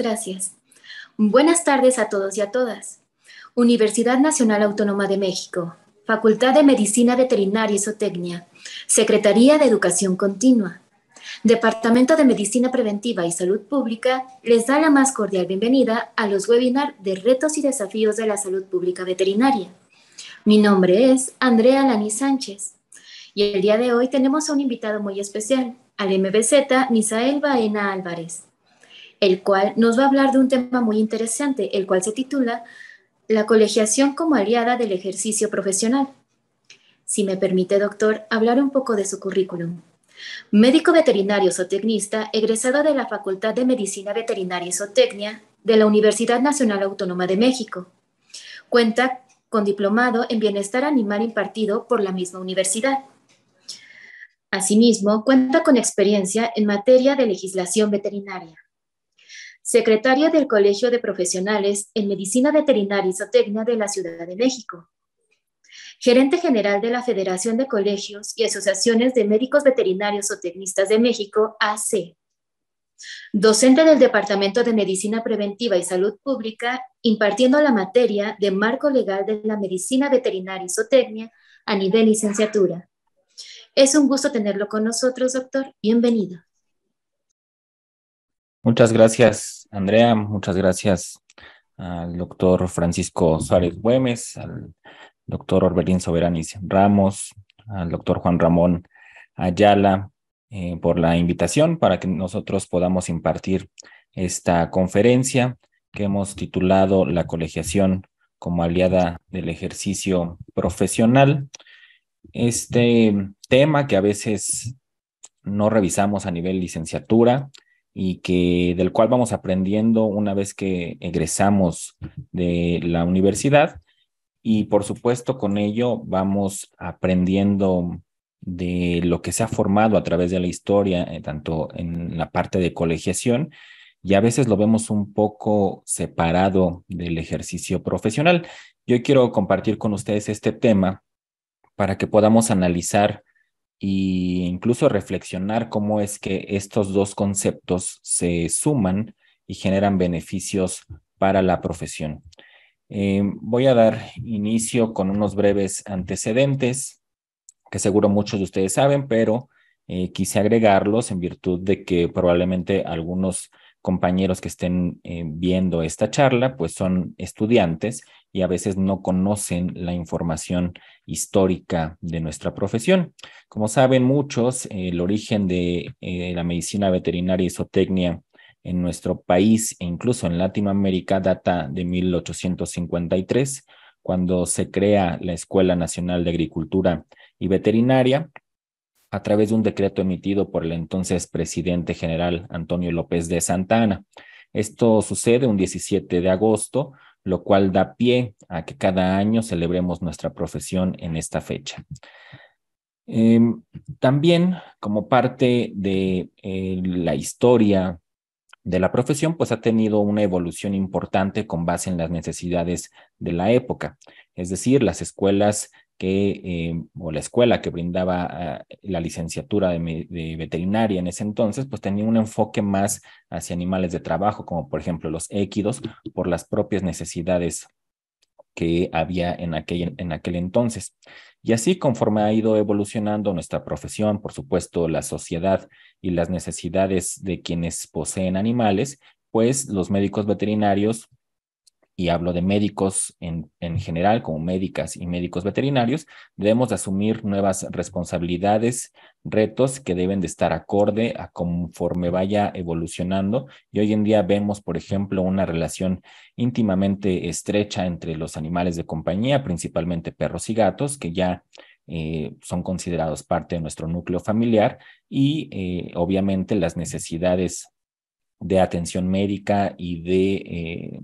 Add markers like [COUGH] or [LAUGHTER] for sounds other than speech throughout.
gracias. Buenas tardes a todos y a todas. Universidad Nacional Autónoma de México, Facultad de Medicina Veterinaria y Zootecnia, Secretaría de Educación Continua, Departamento de Medicina Preventiva y Salud Pública les da la más cordial bienvenida a los webinars de retos y desafíos de la salud pública veterinaria. Mi nombre es Andrea Lani Sánchez y el día de hoy tenemos a un invitado muy especial, al MBZ Misael Baena Álvarez, el cual nos va a hablar de un tema muy interesante, el cual se titula La colegiación como aliada del ejercicio profesional. Si me permite, doctor, hablar un poco de su currículum. Médico veterinario zootecnista, egresado de la Facultad de Medicina Veterinaria y Zootecnia de la Universidad Nacional Autónoma de México. Cuenta con diplomado en bienestar animal impartido por la misma universidad. Asimismo, cuenta con experiencia en materia de legislación veterinaria secretaria del Colegio de Profesionales en Medicina Veterinaria y Zootecnia de la Ciudad de México, gerente general de la Federación de Colegios y Asociaciones de Médicos Veterinarios Zootecnistas de México, AC, docente del Departamento de Medicina Preventiva y Salud Pública, impartiendo la materia de marco legal de la medicina veterinaria y zootecnia a nivel licenciatura. Es un gusto tenerlo con nosotros, doctor. Bienvenido. Muchas gracias, Andrea. Muchas gracias al doctor Francisco Suárez Güemes, al doctor Orbelín Soberanis Ramos, al doctor Juan Ramón Ayala, eh, por la invitación para que nosotros podamos impartir esta conferencia que hemos titulado La colegiación como aliada del ejercicio profesional. Este tema que a veces no revisamos a nivel licenciatura, y que del cual vamos aprendiendo una vez que egresamos de la universidad y por supuesto con ello vamos aprendiendo de lo que se ha formado a través de la historia, eh, tanto en la parte de colegiación, y a veces lo vemos un poco separado del ejercicio profesional. Yo quiero compartir con ustedes este tema para que podamos analizar e incluso reflexionar cómo es que estos dos conceptos se suman y generan beneficios para la profesión. Eh, voy a dar inicio con unos breves antecedentes que seguro muchos de ustedes saben, pero eh, quise agregarlos en virtud de que probablemente algunos compañeros que estén eh, viendo esta charla pues son estudiantes y a veces no conocen la información histórica de nuestra profesión. Como saben muchos, el origen de eh, la medicina veterinaria y zootecnia en nuestro país e incluso en Latinoamérica data de 1853, cuando se crea la Escuela Nacional de Agricultura y Veterinaria a través de un decreto emitido por el entonces presidente general Antonio López de Santa Ana. Esto sucede un 17 de agosto, lo cual da pie a que cada año celebremos nuestra profesión en esta fecha. Em, también como parte de eh, la historia de la profesión, pues ha tenido una evolución importante con base en las necesidades de la época. Es decir, las escuelas que, em, o la escuela que brindaba ah, la licenciatura de, veterinaria en ese entonces, pues tenía un enfoque más hacia animales de trabajo, como por ejemplo los équidos, por las propias necesidades que había en aquel, en aquel entonces. Y así conforme ha ido evolucionando nuestra profesión, por supuesto, la sociedad y las necesidades de quienes poseen animales, pues los médicos veterinarios y hablo de médicos en, general, como médicas y médicos veterinarios, debemos asumir nuevas responsabilidades, retos que deben de estar acorde a conforme vaya evolucionando. Y hoy en día vemos, por ejemplo, una relación íntimamente estrecha entre los animales de compañía, principalmente perros y gatos, que ya eh, son considerados parte de nuestro núcleo familiar y eh, obviamente las necesidades de atención médica y de eh,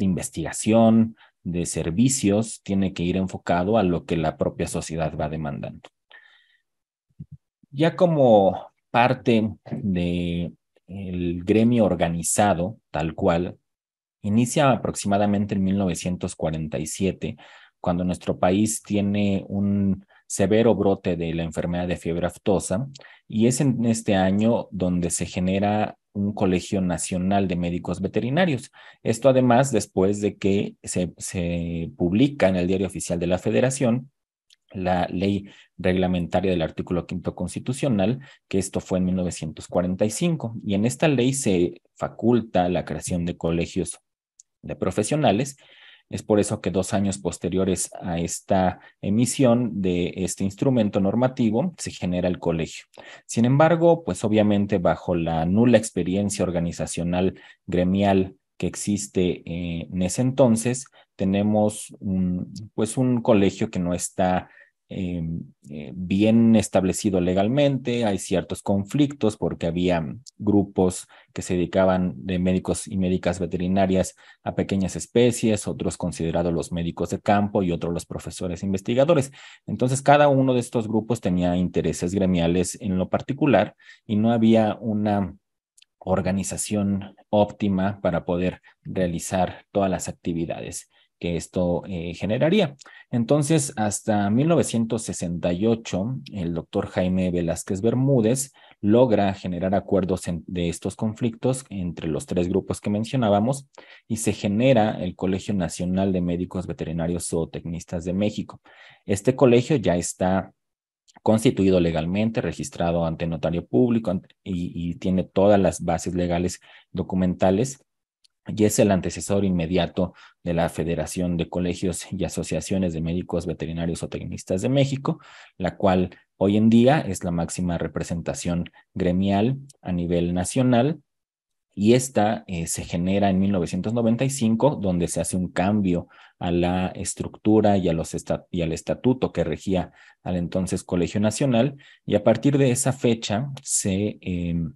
de investigación, de servicios, tiene que ir enfocado a lo que la propia sociedad va demandando. Ya como parte del gremio organizado, tal cual, inicia aproximadamente en 1947, cuando nuestro país tiene un severo brote de la enfermedad de fiebre aftosa y es en este año donde se genera un Colegio Nacional de Médicos Veterinarios. Esto además después de que se, publica en el Diario Oficial de la Federación la ley reglamentaria del artículo quinto constitucional, que esto fue en 1945, y en esta ley se faculta la creación de colegios de profesionales es por eso que dos años posteriores a esta emisión de este instrumento normativo se genera el colegio. Sin embargo, pues obviamente bajo la nula experiencia organizacional gremial que existe eh, en ese entonces, tenemos un, pues un colegio que no está Em, eh, bien establecido legalmente, hay ciertos conflictos porque había grupos que se dedicaban de médicos y médicas veterinarias a pequeñas especies, otros considerados los médicos de campo y otros los profesores investigadores. Entonces, cada uno de estos grupos tenía intereses gremiales en lo particular y no había una organización óptima para poder realizar todas las actividades que esto eh, generaría. Entonces, hasta 1968, el doctor Jaime Velázquez Bermúdez logra generar acuerdos de estos conflictos entre los tres grupos que mencionábamos y se genera el Colegio Nacional de Médicos Veterinarios Zootecnistas de México. Este colegio ya está constituido legalmente, registrado ante notario público y tiene todas las bases legales documentales y es el antecesor inmediato de la Federación de Colegios y Asociaciones de Médicos Veterinarios o Tecnistas de México, la cual hoy en día es la máxima representación gremial a nivel nacional. Y esta eh, se genera en 1995, donde se hace un cambio a la estructura y, a los y al estatuto que regía al entonces Colegio Nacional. Y a partir de esa fecha se em,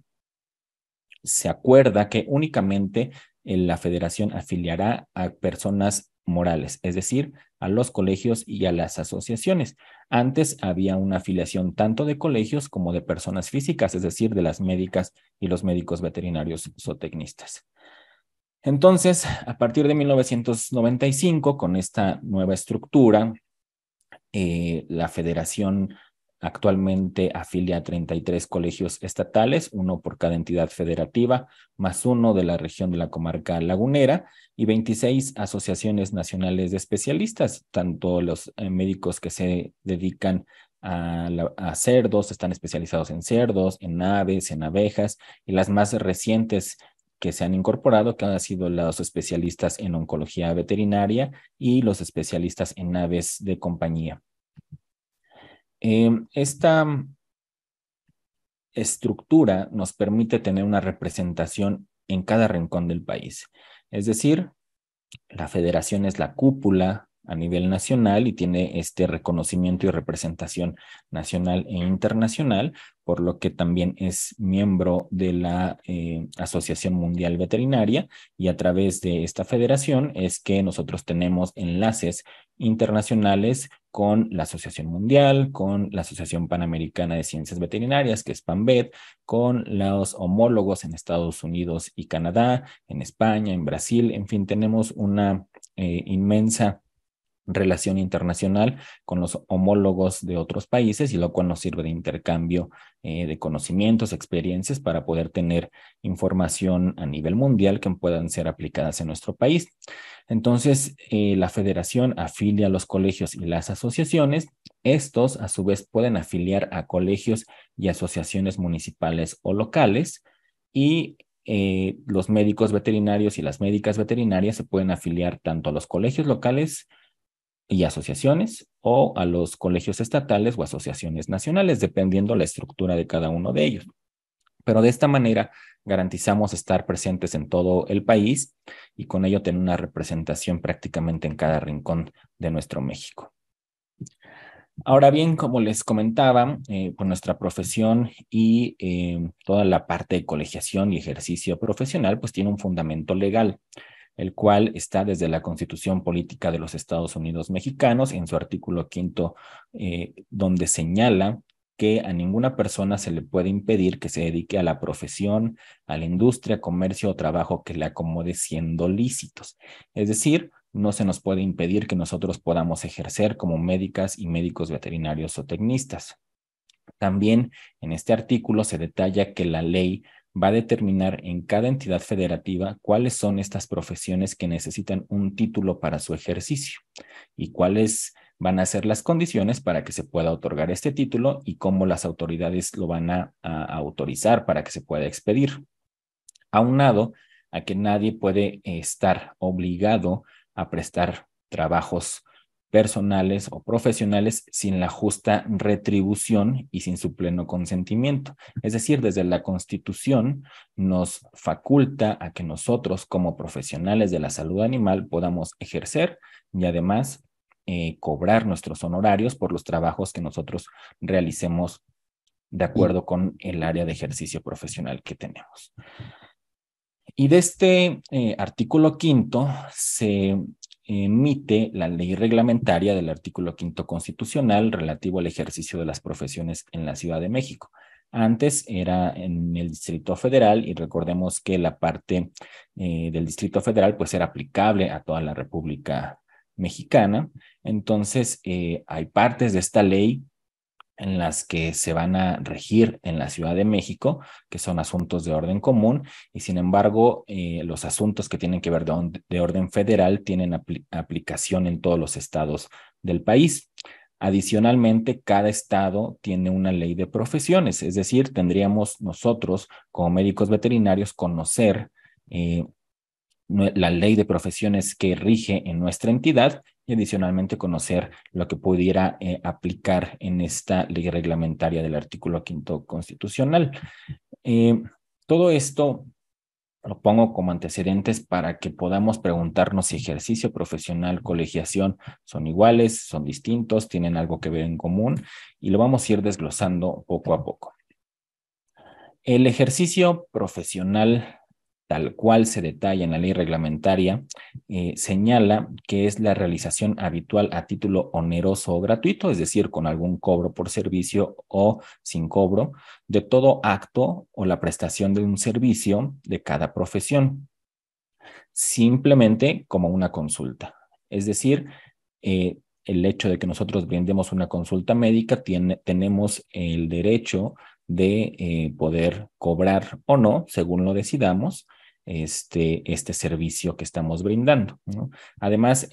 se acuerda que únicamente la federación afiliará a personas morales, es decir, a los colegios y a las asociaciones. Antes había una afiliación tanto de colegios como de personas físicas, es decir, de las médicas y los médicos veterinarios zootecnistas. Entonces, a partir de 1995, con esta nueva estructura, eh, la Federación Actualmente afilia a 33 colegios estatales, uno por cada entidad federativa, más uno de la región de la comarca lagunera y 26 asociaciones nacionales de especialistas, tanto los eh, médicos que se dedican a, a, cerdos, están especializados en cerdos, en aves, en abejas y las más recientes que se han incorporado, que han sido los especialistas en oncología veterinaria y los especialistas en aves de compañía. Em, esta estructura nos permite tener una representación en cada rincón del país. Es decir, la federación es la cúpula, a nivel nacional y tiene este reconocimiento y representación nacional e internacional, por lo que también es miembro de la eh, Asociación Mundial Veterinaria y a través de esta federación es que nosotros tenemos enlaces internacionales con la Asociación Mundial, con la Asociación Panamericana de Ciencias Veterinarias, que es PANVET, con los homólogos en Estados Unidos y Canadá, en España, en Brasil, en fin, tenemos una eh, inmensa relación internacional con los homólogos de otros países y lo cual nos sirve de intercambio eh, de conocimientos, experiencias para poder tener información a nivel mundial que puedan ser aplicadas en nuestro país. Entonces, eh, la federación afilia a los colegios y las asociaciones. Estos, a su vez, pueden afiliar a colegios y asociaciones municipales o locales. Y eh, los médicos veterinarios y las médicas veterinarias se pueden afiliar tanto a los colegios locales, y asociaciones o a los colegios estatales o asociaciones nacionales, dependiendo la estructura de cada uno de ellos. Pero de esta manera garantizamos estar presentes en todo el país y con ello tener una representación prácticamente en cada rincón de nuestro México. Ahora bien, como les comentaba, eh, pues nuestra profesión y eh, toda la parte de colegiación y ejercicio profesional, pues tiene un fundamento legal el cual está desde la Constitución Política de los Estados Unidos Mexicanos, en su artículo quinto, eh, donde señala que a ninguna persona se le puede impedir que se dedique a la profesión, a la industria, comercio o trabajo que le acomode siendo lícitos. Es decir, no se nos puede impedir que nosotros podamos ejercer como médicas y médicos veterinarios o tecnistas. También en este artículo se detalla que la ley va a determinar en cada entidad federativa cuáles son estas profesiones que necesitan un título para su ejercicio y cuáles van a ser las condiciones para que se pueda otorgar este título y cómo las autoridades lo van a, autorizar para que se pueda expedir. Aunado a que nadie puede estar obligado a prestar trabajos personales o profesionales sin la justa retribución y sin su pleno consentimiento. Es decir, desde la Constitución nos faculta a que nosotros como profesionales de la salud animal podamos ejercer y además eh, cobrar nuestros honorarios por los trabajos que nosotros realicemos de acuerdo con el área de ejercicio profesional que tenemos. Y de este eh, artículo quinto se emite la ley reglamentaria del artículo quinto constitucional relativo al ejercicio de las profesiones en la Ciudad de México. Antes era en el Distrito Federal y recordemos que la parte eh, del Distrito Federal pues era aplicable a toda la República Mexicana. Entonces eh, hay partes de esta ley en las que se van a regir en la Ciudad de México, que son asuntos de orden común, y sin embargo, eh, los asuntos que tienen que ver de, orden federal tienen aplicación en todos los estados del país. Adicionalmente, cada estado tiene una ley de profesiones, es decir, tendríamos nosotros como médicos veterinarios conocer eh, la ley de profesiones que rige en nuestra entidad y adicionalmente conocer lo que pudiera eh, aplicar en esta ley reglamentaria del artículo quinto constitucional. Eh, todo esto lo pongo como antecedentes para que podamos preguntarnos si ejercicio profesional, colegiación son iguales, son distintos, tienen algo que ver en común y lo vamos a ir desglosando poco a poco. El ejercicio profesional tal cual se detalla en la ley reglamentaria, eh, señala que es la realización habitual a título oneroso o gratuito, es decir, con algún cobro por servicio o sin cobro, de todo acto o la prestación de un servicio de cada profesión, simplemente como una consulta. Es decir, eh, el hecho de que nosotros brindemos una consulta médica, tenemos el derecho de eh, poder cobrar o no, según lo decidamos, este, este servicio que estamos brindando. Además,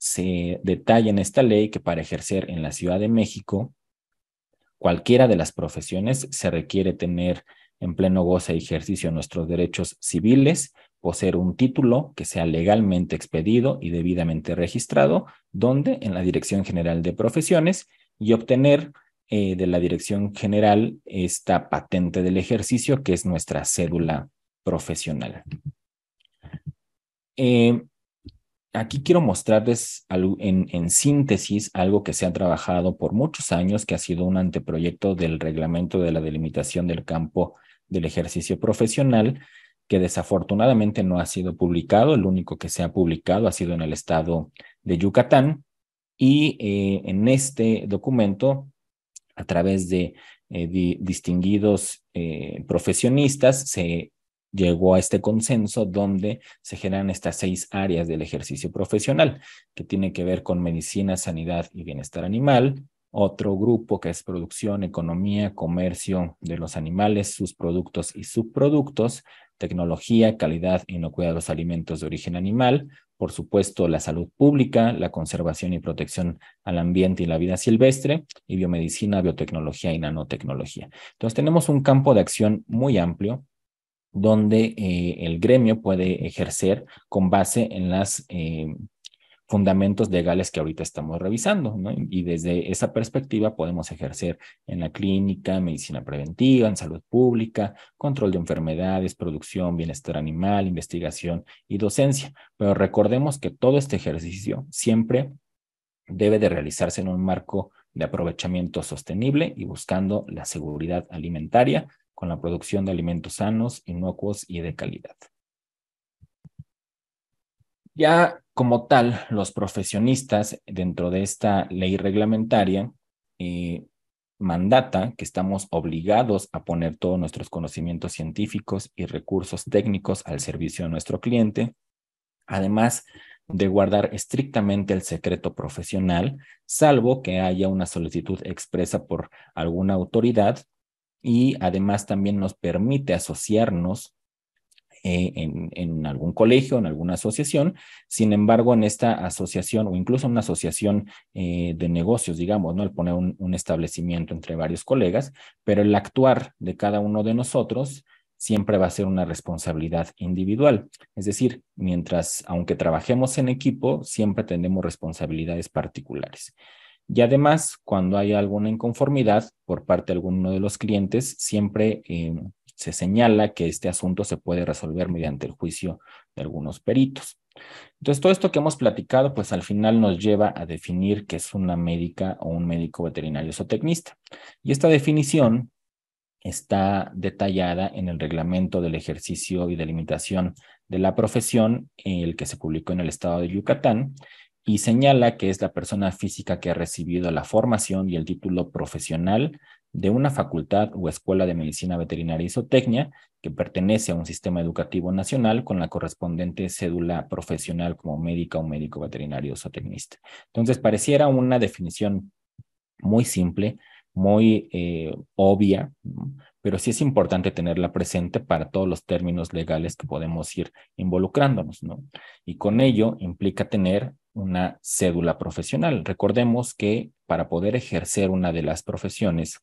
se detalla en esta ley que para ejercer en la Ciudad de México, cualquiera de las profesiones se requiere tener en pleno goce y ejercicio nuestros derechos civiles, poseer un título que sea legalmente expedido y debidamente registrado, donde en la Dirección General de Profesiones y obtener eh, de la Dirección General esta patente del ejercicio que es nuestra cédula profesional. Eh, aquí quiero mostrarles en, síntesis algo que se ha trabajado por muchos años, que ha sido un anteproyecto del reglamento de la delimitación del campo del ejercicio profesional, que desafortunadamente no ha sido publicado. El único que se ha publicado ha sido en el estado de Yucatán. Y eh, en este documento, a través de eh, distinguidos profesionistas, se llegó a este consenso donde se generan estas seis áreas del ejercicio profesional, que tiene que ver con medicina, sanidad y bienestar animal, otro grupo que es producción, economía, comercio de los animales, sus productos y subproductos, tecnología, calidad y no de los alimentos de origen animal, por supuesto la salud pública, la conservación y protección al ambiente y la vida silvestre, y biomedicina, biotecnología y nanotecnología. Entonces tenemos un campo de acción muy amplio donde eh, el gremio puede ejercer con base en los eh, fundamentos legales que ahorita estamos revisando, Y desde esa perspectiva podemos ejercer en la clínica, medicina preventiva, en salud pública, control de enfermedades, producción, bienestar animal, investigación y docencia. Pero recordemos que todo este ejercicio siempre debe de realizarse en un marco de aprovechamiento sostenible y buscando la seguridad alimentaria con la producción de alimentos sanos, inocuos y de calidad. Ya como tal, los profesionistas dentro de esta ley reglamentaria eh, mandata que estamos obligados a poner todos nuestros conocimientos científicos y recursos técnicos al servicio de nuestro cliente, además de guardar estrictamente el secreto profesional, salvo que haya una solicitud expresa por alguna autoridad y además también nos permite asociarnos eh, en, algún colegio, en alguna asociación. Sin embargo, en esta asociación o incluso una asociación eh, de negocios, digamos, ¿no? poner un, un, establecimiento entre varios colegas, pero el actuar de cada uno de nosotros siempre va a ser una responsabilidad individual. Es decir, mientras, aunque trabajemos en equipo, siempre tenemos responsabilidades particulares. Y además, cuando hay alguna inconformidad por parte de alguno de los clientes, siempre em, se señala que este asunto se puede resolver mediante el juicio de algunos peritos. Entonces, todo esto que hemos platicado, pues al final nos lleva a definir qué es una médica o un médico veterinario zootecnista. Y esta definición está detallada en el reglamento del ejercicio y delimitación de la profesión, el que se publicó en el estado de Yucatán, y señala que es la persona física que ha recibido la formación y el título profesional de una facultad o escuela de medicina veterinaria y zootecnia que pertenece a un sistema educativo nacional con la correspondiente cédula profesional como médica o médico veterinario zootecnista. Entonces, pareciera una definición muy simple, muy eh, obvia, pero sí es importante tenerla presente para todos los términos legales que podemos ir involucrándonos, ¿no? Y con ello implica tener una cédula profesional. Recordemos que para poder ejercer una de las profesiones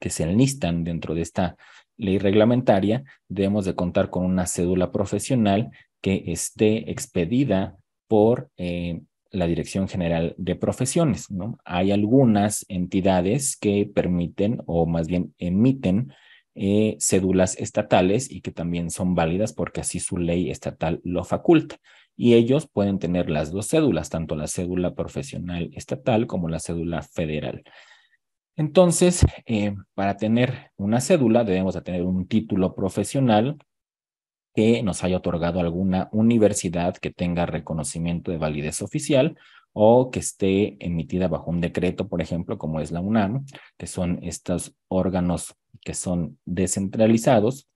que se enlistan dentro de esta ley reglamentaria, debemos de contar con una cédula profesional que esté expedida por eh, la Dirección General de Profesiones. Hay algunas entidades que permiten o más bien emiten eh, cédulas estatales y que también son válidas porque así su ley estatal lo faculta y ellos pueden tener las dos cédulas, tanto la cédula profesional estatal como la cédula federal. Entonces, eh, para tener una cédula debemos de tener un título profesional que nos haya otorgado alguna universidad que tenga reconocimiento de validez oficial o que esté emitida bajo un decreto, por ejemplo, como es la UNAM, que son estos órganos que son descentralizados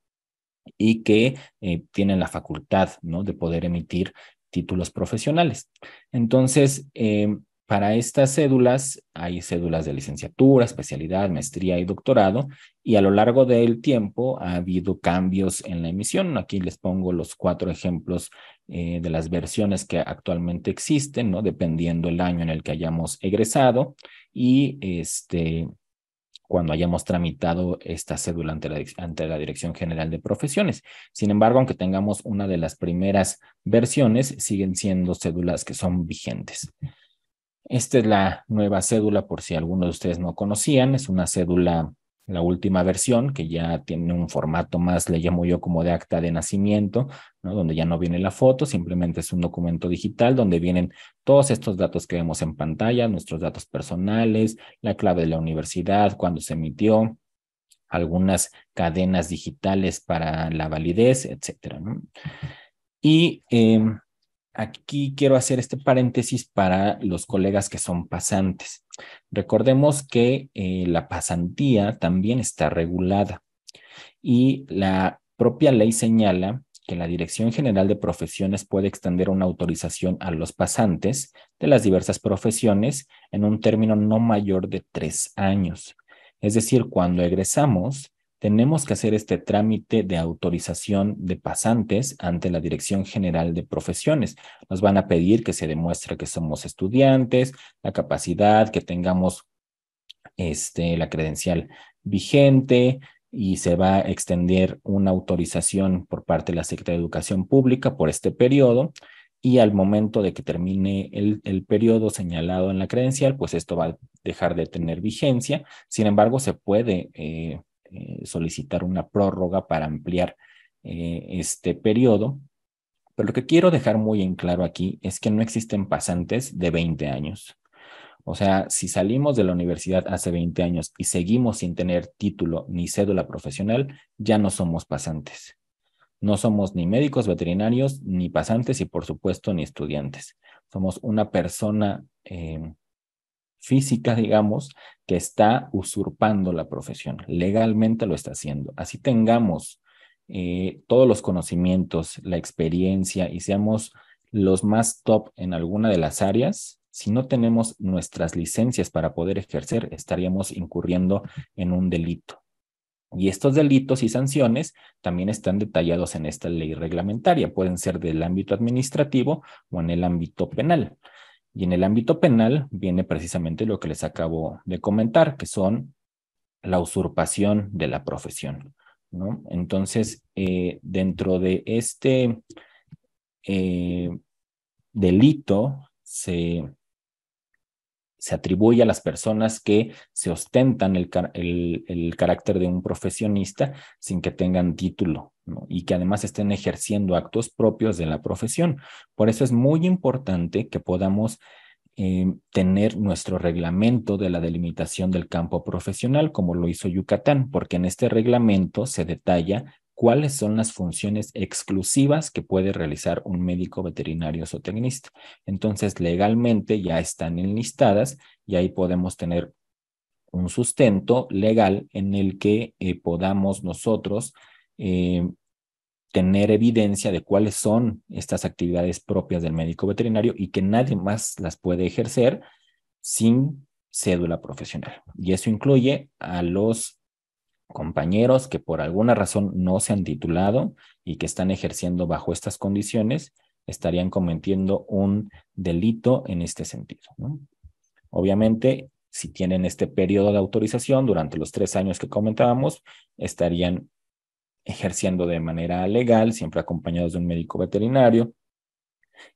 y que eh, tienen la facultad ¿no? de poder emitir títulos profesionales. Entonces, em, para estas cédulas hay cédulas de licenciatura, especialidad, maestría y doctorado, y a lo largo del tiempo ha habido cambios en la emisión. Aquí les pongo los cuatro ejemplos eh, de las versiones que actualmente existen, ¿no? dependiendo el año en el que hayamos egresado y este, cuando hayamos tramitado esta cédula ante la, ante la, Dirección General de Profesiones. Sin embargo, aunque tengamos una de las primeras versiones, siguen siendo cédulas que son vigentes. Esta es la nueva cédula, por si algunos de ustedes no conocían, es una cédula la última versión, que ya tiene un formato más, le llamo yo como de acta de nacimiento, ¿no? donde ya no viene la foto, simplemente es un documento digital donde vienen todos estos datos que vemos en pantalla, nuestros datos personales, la clave de la universidad, cuándo se emitió, algunas cadenas digitales para la validez, etcétera. Y em, aquí quiero hacer este paréntesis para los colegas que son pasantes. Recordemos que eh, la pasantía también está regulada y la propia ley señala que la Dirección General de Profesiones puede extender una autorización a los pasantes de las diversas profesiones en un término no mayor de tres años. Es decir, cuando egresamos, tenemos que hacer este trámite de autorización de pasantes ante la Dirección General de Profesiones. Nos van a pedir que se demuestre que somos estudiantes, la capacidad, que tengamos este, la credencial vigente y se va a extender una autorización por parte de la Secretaría de Educación Pública por este periodo y al momento de que termine el, periodo señalado en la credencial, pues esto va a dejar de tener vigencia. Sin embargo, se puede... Eh, eh, solicitar una prórroga para ampliar eh, este periodo. Pero lo que quiero dejar muy en claro aquí es que no existen pasantes de 20 años. O sea, si salimos de la universidad hace 20 años y seguimos sin tener título ni cédula profesional, ya no somos pasantes. No somos ni médicos veterinarios, ni pasantes y por supuesto ni estudiantes. Somos una persona eh, física, digamos, que está usurpando la profesión. Legalmente lo está haciendo. Así tengamos eh, todos los conocimientos, la experiencia y seamos los más top en alguna de las áreas, si no tenemos nuestras licencias para poder ejercer, estaríamos incurriendo en un delito. Y estos delitos y sanciones también están detallados en esta ley reglamentaria, pueden ser del ámbito administrativo o en el ámbito penal. Y en el ámbito penal viene precisamente lo que les acabo de comentar, que son la usurpación de la profesión. ¿no? Entonces, eh, dentro de este eh, delito se, se, atribuye a las personas que se ostentan el carácter de un profesionista sin que tengan título y que además estén ejerciendo actos propios de la profesión. Por eso es muy importante que podamos eh, tener nuestro reglamento de la delimitación del campo profesional, como lo hizo Yucatán, porque en este reglamento se detalla cuáles son las funciones exclusivas que puede realizar un médico veterinario zootecnista. Entonces, legalmente ya están enlistadas y ahí podemos tener un sustento legal en el que eh, podamos nosotros eh, tener evidencia de cuáles son estas actividades propias del médico veterinario y que nadie más las puede ejercer sin cédula profesional. Y eso incluye a los compañeros que por alguna razón no se han titulado y que están ejerciendo bajo estas condiciones, estarían cometiendo un delito en este sentido. Obviamente, si tienen este periodo de autorización durante los tres años que comentábamos, estarían ejerciendo de manera legal, siempre acompañados de un médico veterinario,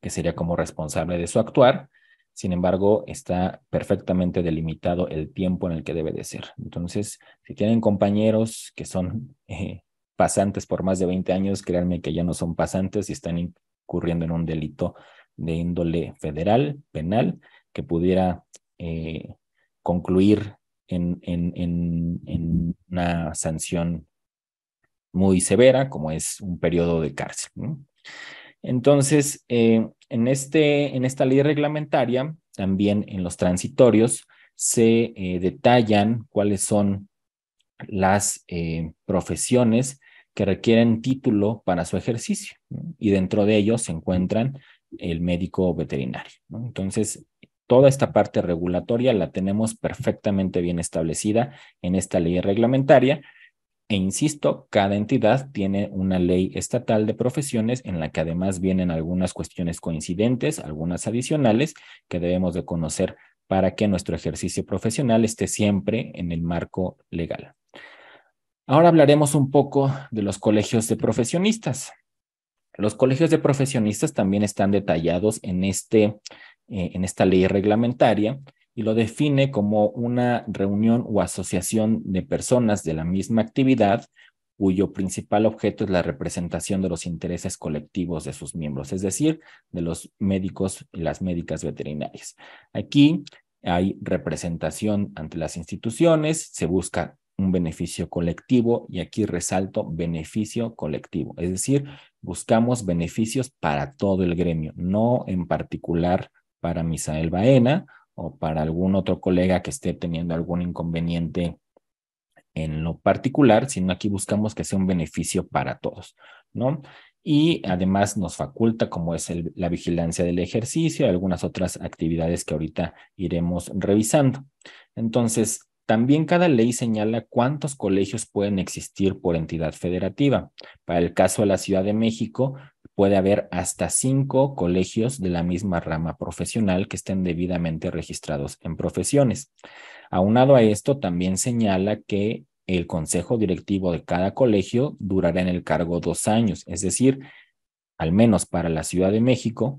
que sería como responsable de su actuar. Sin embargo, está perfectamente delimitado el tiempo en el que debe de ser. Entonces, si tienen compañeros que son eh, pasantes por más de 20 años, créanme que ya no son pasantes y están incurriendo en un delito de índole federal, penal, que pudiera eh, concluir en, en, en, una sanción muy severa, como es un periodo de cárcel. Entonces, eh, en, este, en esta ley reglamentaria, también en los transitorios, se eh, detallan cuáles son las eh, profesiones que requieren título para su ejercicio y dentro de ellos se encuentran el médico veterinario. Entonces, toda esta parte regulatoria la tenemos perfectamente bien establecida en esta ley reglamentaria e insisto, cada entidad tiene una ley estatal de profesiones en la que además vienen algunas cuestiones coincidentes, algunas adicionales que debemos de conocer para que nuestro ejercicio profesional esté siempre en el marco legal. Ahora hablaremos un poco de los colegios de profesionistas. Los colegios de profesionistas también están detallados en, este, eh, en esta ley reglamentaria y lo define como una reunión o asociación de personas de la misma actividad cuyo principal objeto es la representación de los intereses colectivos de sus miembros, es decir, de los médicos y las médicas veterinarias. Aquí hay representación ante las instituciones, se busca un beneficio colectivo y aquí resalto beneficio colectivo, es decir, buscamos beneficios para todo el gremio, no en particular para Misael Baena o para algún otro colega que esté teniendo algún inconveniente en lo particular, sino aquí buscamos que sea un beneficio para todos, ¿no? Y además nos faculta como es la vigilancia del ejercicio, algunas otras actividades que ahorita iremos revisando. Entonces, también cada ley señala cuántos colegios pueden existir por entidad federativa. Para el caso de la Ciudad de México, puede haber hasta cinco colegios de la misma rama profesional que estén debidamente registrados en profesiones. Aunado a esto, también señala que el consejo directivo de cada colegio durará en el cargo dos años, es decir, al menos para la Ciudad de México,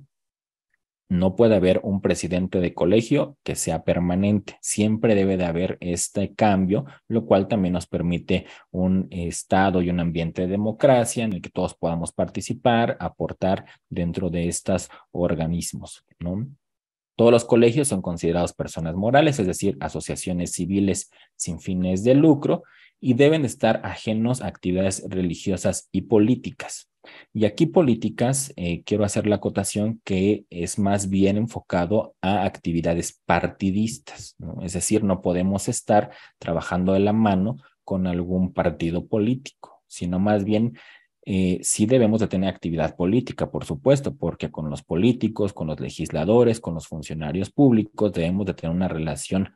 no puede haber un presidente de colegio que sea permanente. Siempre debe de haber este cambio, lo cual también nos permite un estado y un ambiente de democracia en el que todos podamos participar, aportar dentro de estos organismos, Todos los colegios son considerados personas morales, es decir, asociaciones civiles sin fines de lucro, y deben estar ajenos a actividades religiosas y políticas. Y aquí políticas, eh, quiero hacer la acotación que es más bien enfocado a actividades partidistas, ¿no? es decir, no podemos estar trabajando de la mano con algún partido político, sino más bien eh, sí debemos de tener actividad política, por supuesto, porque con los políticos, con los legisladores, con los funcionarios públicos debemos de tener una relación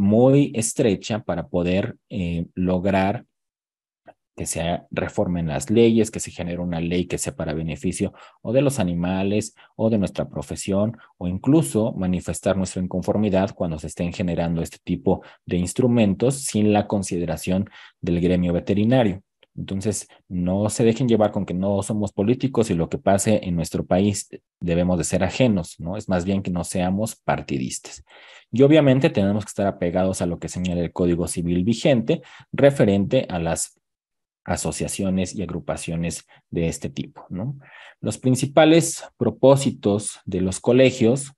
muy estrecha para poder eh, lograr que se reformen las leyes, que se genere una ley que sea para beneficio o de los animales o de nuestra profesión o incluso manifestar nuestra inconformidad cuando se estén generando este tipo de instrumentos sin la consideración del gremio veterinario. Entonces, no se dejen llevar con que no somos políticos y lo que pase en nuestro país eh, debemos de ser ajenos, ¿no? Es más bien que no seamos partidistas. Y obviamente tenemos que estar apegados a lo que señala el Código Civil vigente referente a las asociaciones y agrupaciones de este tipo, ¿no? Los principales propósitos de los colegios,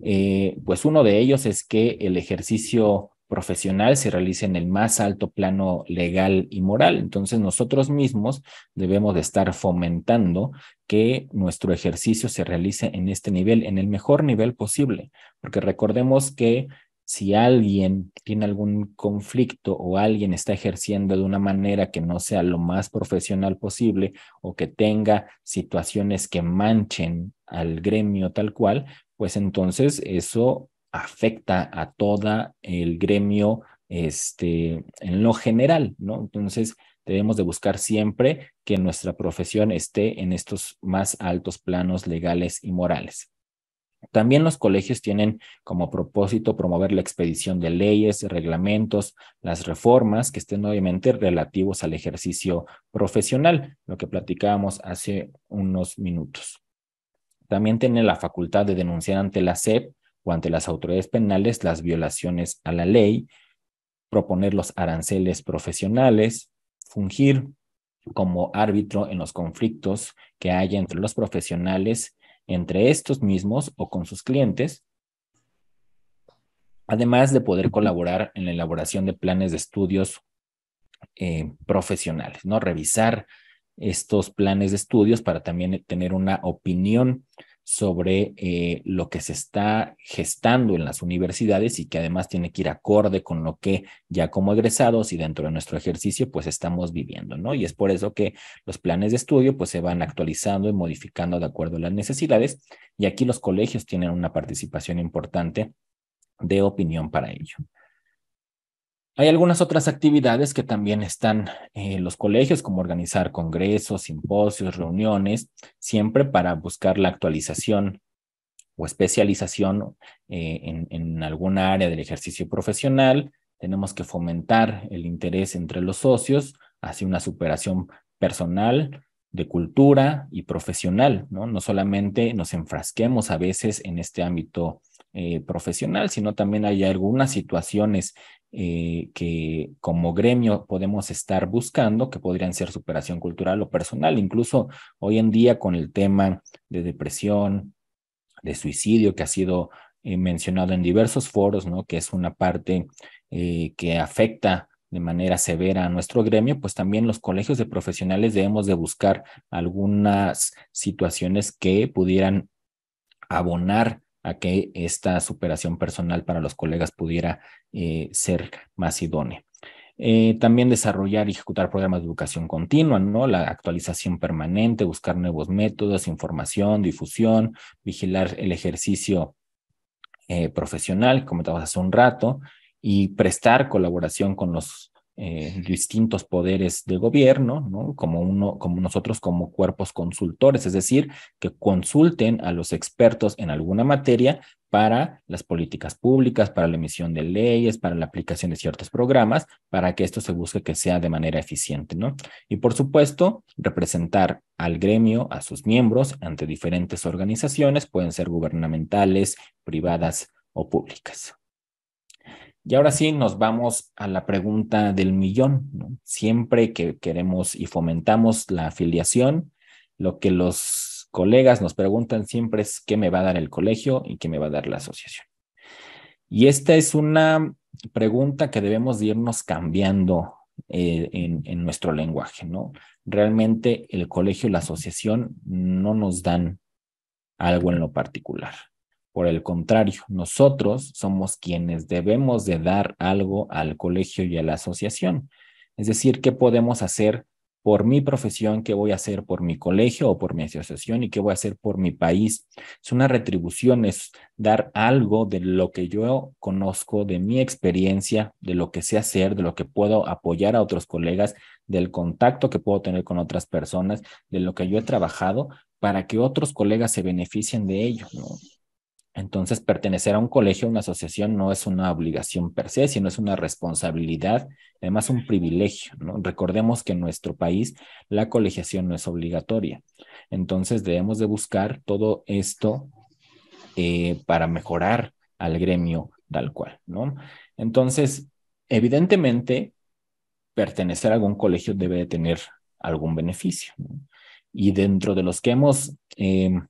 eh, pues uno de ellos es que el ejercicio profesional se realice en el más alto plano legal y moral. Entonces nosotros mismos debemos de estar fomentando que nuestro ejercicio se realice en este nivel, en el mejor nivel posible, porque recordemos que si alguien tiene algún conflicto o alguien está ejerciendo de una manera que no sea lo más profesional posible o que tenga situaciones que manchen al gremio tal cual, pues entonces eso afecta a todo el gremio este, en lo general, ¿no? Entonces, debemos de buscar siempre que nuestra profesión esté en estos más altos planos legales y morales. También los colegios tienen como propósito promover la expedición de leyes, reglamentos, las reformas que estén obviamente relativos al ejercicio profesional, lo que platicábamos hace unos minutos. También tiene la facultad de denunciar ante la SEP o ante las autoridades penales las violaciones a la ley, proponer los aranceles profesionales, fungir como árbitro en los conflictos que haya entre los profesionales, entre estos mismos o con sus clientes, además de poder colaborar en la elaboración de planes de estudios eh, profesionales, ¿no? Revisar estos planes de estudios para también tener una opinión sobre eh, lo que se está gestando en las universidades y que además tiene que ir acorde con lo que ya como egresados y dentro de nuestro ejercicio pues estamos viviendo, ¿no? Y es por eso que los planes de estudio pues se van actualizando y modificando de acuerdo a las necesidades y aquí los colegios tienen una participación importante de opinión para ello. Hay algunas otras actividades que también están en eh, los colegios, como organizar congresos, simposios, reuniones, siempre para buscar la actualización o especialización eh, en, alguna área del ejercicio profesional. Tenemos que fomentar el interés entre los socios hacia una superación personal, de cultura y profesional, ¿no? No solamente nos enfrasquemos a veces en este ámbito eh, profesional, sino también hay algunas situaciones eh, que como gremio podemos estar buscando, que podrían ser superación cultural o personal, incluso hoy en día con el tema de depresión, de suicidio, que ha sido eh, mencionado en diversos foros, ¿no? que es una parte que afecta de manera severa a nuestro gremio, pues también los colegios de profesionales debemos de buscar algunas situaciones que pudieran abonar a que esta superación personal para los colegas pudiera eh, ser más idónea. Eh, también desarrollar y ejecutar programas de educación continua, ¿no? La actualización permanente, buscar nuevos métodos, información, difusión, vigilar el ejercicio eh, profesional, como comentabas hace un rato, y prestar colaboración con los eh, distintos poderes de gobierno, ¿no? como, uno, como nosotros como cuerpos consultores, es decir, que consulten a los expertos en alguna materia para las políticas públicas, para la emisión de leyes, para la aplicación de ciertos programas, para que esto se busque que sea de manera eficiente, ¿no? Y por supuesto, representar al gremio, a sus miembros, ante diferentes organizaciones, pueden ser gubernamentales, privadas o públicas. Y ahora sí, nos vamos a la pregunta del millón. Siempre que queremos y fomentamos la afiliación, lo que los colegas nos preguntan siempre es qué me va a dar el colegio y qué me va a dar la asociación. Y esta es una pregunta que debemos irnos cambiando eh, en, en, nuestro lenguaje, ¿no? Realmente el colegio y la asociación no nos dan algo en lo particular. Por el contrario, nosotros somos quienes debemos de dar algo al colegio y a la asociación. Es decir, ¿qué podemos hacer por mi profesión? ¿Qué voy a hacer por mi colegio o por mi asociación? ¿Y qué voy a hacer por mi país? Es una retribución, es dar algo de lo que yo conozco, de mi experiencia, de lo que sé hacer, de lo que puedo apoyar a otros colegas, del contacto que puedo tener con otras personas, de lo que yo he trabajado para que otros colegas se beneficien de ello. ¿no? Entonces, pertenecer a un colegio, a una asociación, no es una obligación per se, sino es una responsabilidad, además un privilegio. ¿no? Recordemos que en nuestro país la colegiación no es obligatoria. Entonces, debemos de buscar todo esto eh, para mejorar al gremio tal cual. ¿no? Entonces, evidentemente, pertenecer a algún colegio debe de tener algún beneficio. Y dentro de los que hemos... Em,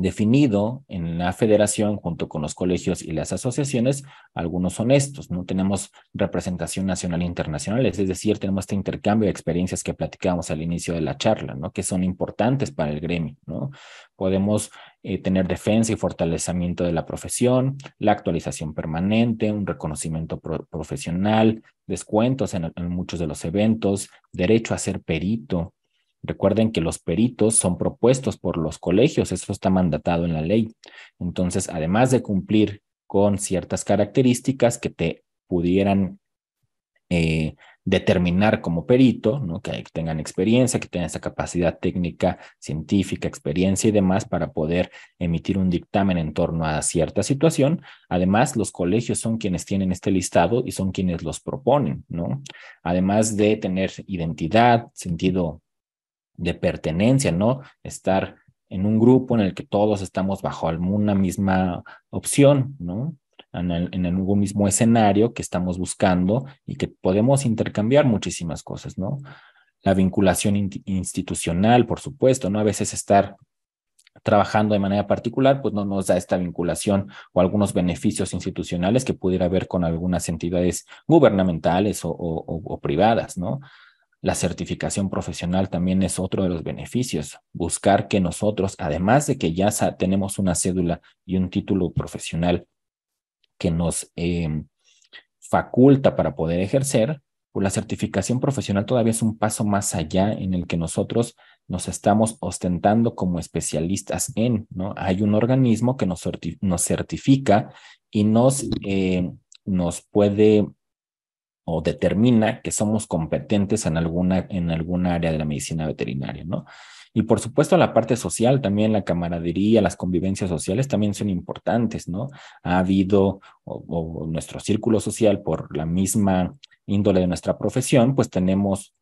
definido en la federación junto con los colegios y las asociaciones, algunos son estos, no tenemos representación nacional e internacional, es decir, tenemos este intercambio de experiencias que platicábamos al inicio de la charla, ¿no? que son importantes para el gremio. ¿no? Podemos eh, tener defensa y fortalecimiento de la profesión, la actualización permanente, un reconocimiento profesional, descuentos en muchos de los eventos, derecho a ser perito, Recuerden que los peritos son propuestos por los colegios, eso está mandatado en la ley. Entonces, además de cumplir con ciertas características que te pudieran eh, determinar como perito, ¿no? que tengan experiencia, que tengan esa capacidad técnica, científica, experiencia y demás para poder emitir un dictamen en torno a cierta situación. Además, los colegios son quienes tienen este listado y son quienes los proponen, ¿no? Además de tener identidad, sentido de pertenencia, ¿no? Estar en un grupo en el que todos estamos bajo alguna misma opción, ¿no? En, el, algún mismo escenario que estamos buscando y que podemos intercambiar muchísimas cosas, ¿no? La vinculación institucional, por supuesto, ¿no? A veces estar trabajando de manera particular, pues no nos da esta vinculación o algunos beneficios institucionales que pudiera haber con algunas entidades gubernamentales o privadas, ¿no? La certificación profesional también es otro de los beneficios, buscar que nosotros, además de que ya tenemos una cédula y un título profesional que nos em, faculta para poder ejercer, pues la certificación profesional todavía es un paso más allá en el que nosotros nos estamos ostentando como especialistas en, ¿no? Hay un organismo que nos, certifica y nos, em, nos puede o determina que somos competentes en alguna, en alguna área de la medicina veterinaria, ¿no? Y por supuesto la parte social, también la camaradería, las convivencias sociales también son importantes, ¿no? Ha habido o, nuestro círculo social por la misma índole de nuestra profesión, pues tenemos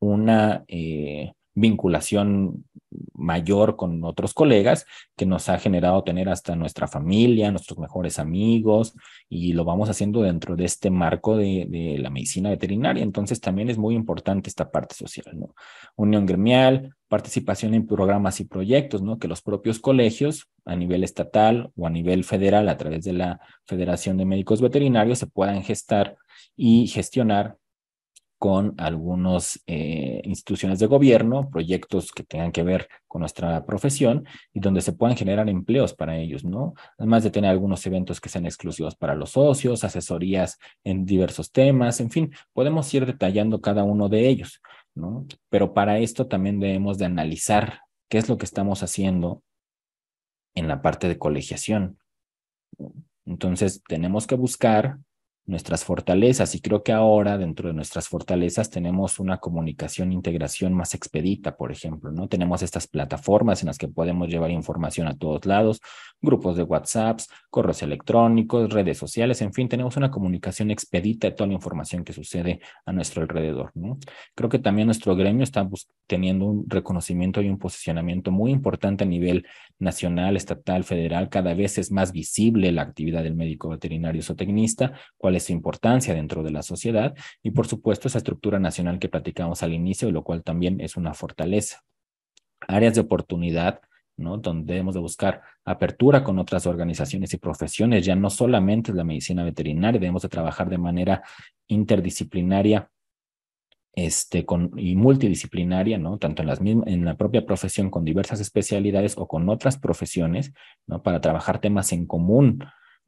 una, eh, vinculación mayor con otros colegas que nos ha generado tener hasta nuestra familia, nuestros mejores amigos y lo vamos haciendo dentro de este marco de, la medicina veterinaria. Entonces también es muy importante esta parte social, ¿no? Unión gremial, participación en programas y proyectos, ¿no? Que los propios colegios a nivel estatal o a nivel federal a través de la Federación de Médicos Veterinarios se puedan gestar y gestionar con algunas eh, instituciones de gobierno, proyectos que tengan que ver con nuestra profesión y donde se puedan generar empleos para ellos, ¿no? Además de tener algunos eventos que sean exclusivos para los socios, asesorías en diversos temas, en fin, podemos ir detallando cada uno de ellos, ¿no? Pero para esto también debemos de analizar qué es lo que estamos haciendo en la parte de colegiación. Entonces, tenemos que buscar nuestras fortalezas y creo que ahora dentro de nuestras fortalezas tenemos una comunicación, integración más expedita, por ejemplo, ¿no? Tenemos estas plataformas en las que podemos llevar información a todos lados, grupos de WhatsApps, correos electrónicos, redes sociales, en fin, tenemos una comunicación expedita de toda la información que sucede a nuestro alrededor, ¿no? Creo que también nuestro gremio está teniendo un reconocimiento y un posicionamiento muy importante a nivel nacional, estatal, federal, cada vez es más visible la actividad del médico veterinario zootecnista, cuál es su importancia dentro de la sociedad y, por supuesto, esa estructura nacional que platicamos al inicio, lo cual también es una fortaleza. Áreas de oportunidad ¿no? Donde debemos de buscar apertura con otras organizaciones y profesiones, ya no solamente la medicina veterinaria, debemos de trabajar de manera interdisciplinaria este, con, y multidisciplinaria, ¿no? Tanto en, las en la propia profesión con diversas especialidades o con otras profesiones, ¿no? Para trabajar temas en común,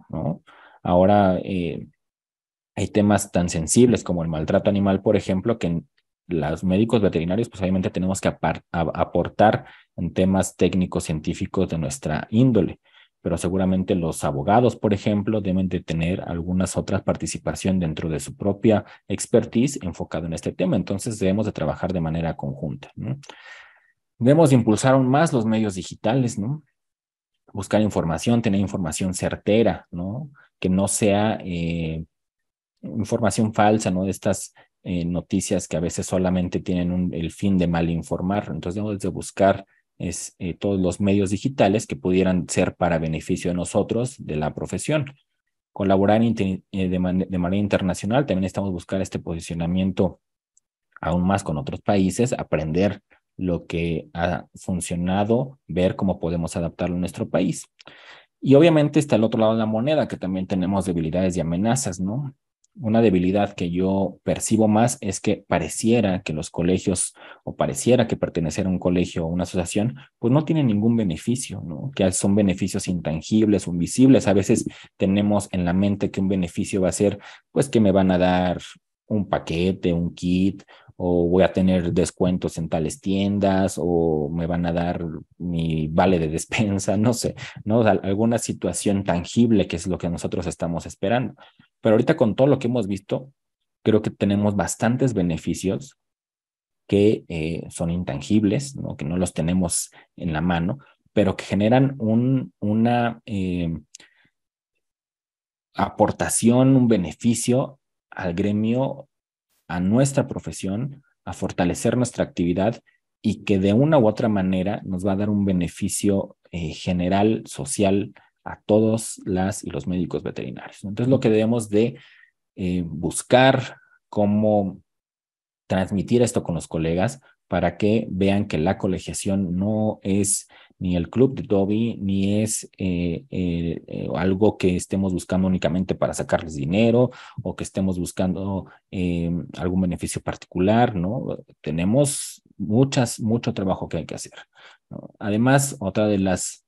¿no? Ahora eh, hay temas tan sensibles como el maltrato animal, por ejemplo, que los médicos veterinarios, pues obviamente tenemos que aportar en temas técnicos, científicos de nuestra índole, pero seguramente los abogados, por ejemplo, deben de tener algunas otras participación dentro de su propia expertise enfocado en este tema. Entonces debemos de trabajar de manera conjunta. Debemos de impulsar aún más los medios digitales, ¿no? Buscar información, tener información certera, ¿no? Que no sea eh, información falsa, ¿no? De estas eh, noticias que a veces solamente tienen el fin de mal informar. Entonces debemos de buscar es eh, todos los medios digitales que pudieran ser para beneficio de nosotros, de la profesión. Colaborar eh, de, manera internacional, también estamos buscando este posicionamiento aún más con otros países, aprender lo que ha funcionado, ver cómo podemos adaptarlo a nuestro país. Y obviamente está el otro lado de la moneda, que también tenemos debilidades y amenazas, ¿no? una debilidad que yo percibo más es que pareciera que los colegios o pareciera que pertenecer a un colegio o una asociación, pues no tiene ningún beneficio, ¿no? Que son beneficios intangibles o invisibles. A veces tenemos en la mente que un beneficio va a ser, pues que me van a dar un paquete, un kit, o voy a tener descuentos en tales tiendas, o me van a dar mi vale de despensa, [LAUGHS] no sé, ¿no? alguna situación tangible que es lo que nosotros estamos esperando. Pero ahorita con todo lo que hemos visto, creo que tenemos bastantes beneficios que eh, son intangibles, ¿no? que no los tenemos en la mano, pero que generan un, una eh, aportación, un beneficio al gremio, a nuestra profesión, a fortalecer nuestra actividad y que de una u otra manera nos va a dar un beneficio eh, general, social, a todos las y los médicos veterinarios. Entonces, lo que debemos de eh, buscar cómo transmitir esto con los colegas para que vean que la colegiación no es ni el club de Dobby, ni es eh, eh, algo que estemos buscando únicamente para sacarles dinero o que estemos buscando algún beneficio particular, ¿no? Tenemos muchas, mucho trabajo que hay que hacer. Además, otra de las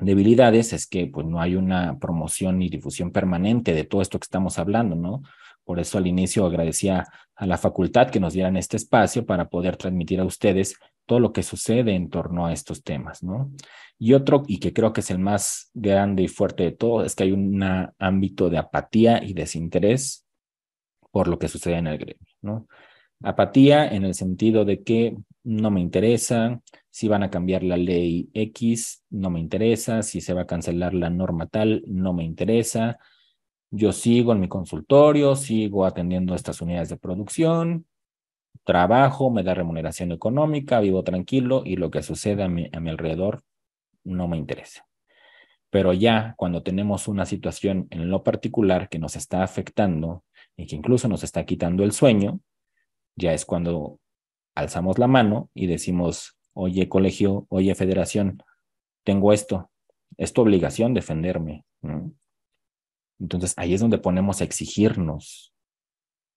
debilidades es que pues, no hay una promoción y difusión permanente de todo esto que estamos hablando, ¿no? Por eso al inicio agradecía a la facultad que nos dieran este espacio para poder transmitir a ustedes todo lo que sucede en torno a estos temas, ¿no? Y otro, y que creo que es el más grande y fuerte de todo, es que hay un ámbito de apatía y desinterés por lo que sucede en el gremio, ¿no? Apatía en el sentido de que no me interesa, si van a cambiar la ley X, no me interesa, si se va a cancelar la norma tal, no me interesa. Yo sigo en mi consultorio, sigo atendiendo estas unidades de producción, trabajo, me da remuneración económica, vivo tranquilo y lo que sucede a mi, a mi alrededor no me interesa. Pero ya cuando tenemos una situación en lo particular que nos está afectando y que incluso nos está quitando el sueño, ya es cuando alzamos la mano y decimos, oye colegio, oye federación, tengo esto, es tu obligación defenderme. Entonces ahí es donde ponemos a exigirnos.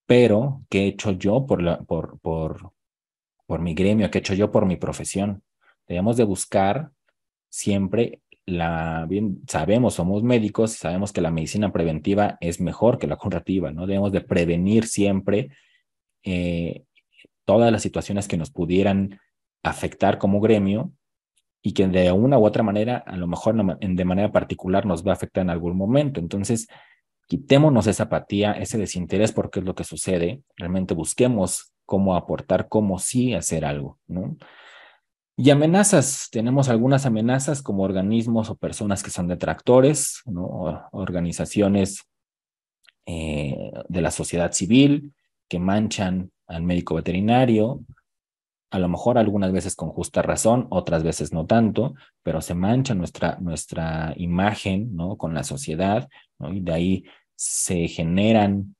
Pero, ¿qué he hecho yo por, la, por, por, por mi gremio? ¿Qué he hecho yo por mi profesión? Debemos de buscar siempre la, bien, sabemos, somos médicos sabemos que la medicina preventiva es mejor que la curativa, ¿no? Debemos de prevenir siempre eh, todas las situaciones que nos pudieran afectar como gremio y que de una u otra manera, a lo mejor de manera particular nos va a afectar en algún momento. Entonces, quitémonos esa apatía, ese desinterés porque es lo que sucede, realmente busquemos cómo aportar, cómo sí hacer algo, ¿no? Y amenazas, tenemos algunas amenazas como organismos o personas que son detractores, ¿no? organizaciones eh, de la sociedad civil que manchan al médico veterinario, a lo mejor algunas veces con justa razón, otras veces no tanto, pero se mancha nuestra, nuestra imagen ¿no? con la sociedad, ¿no? y de ahí se generan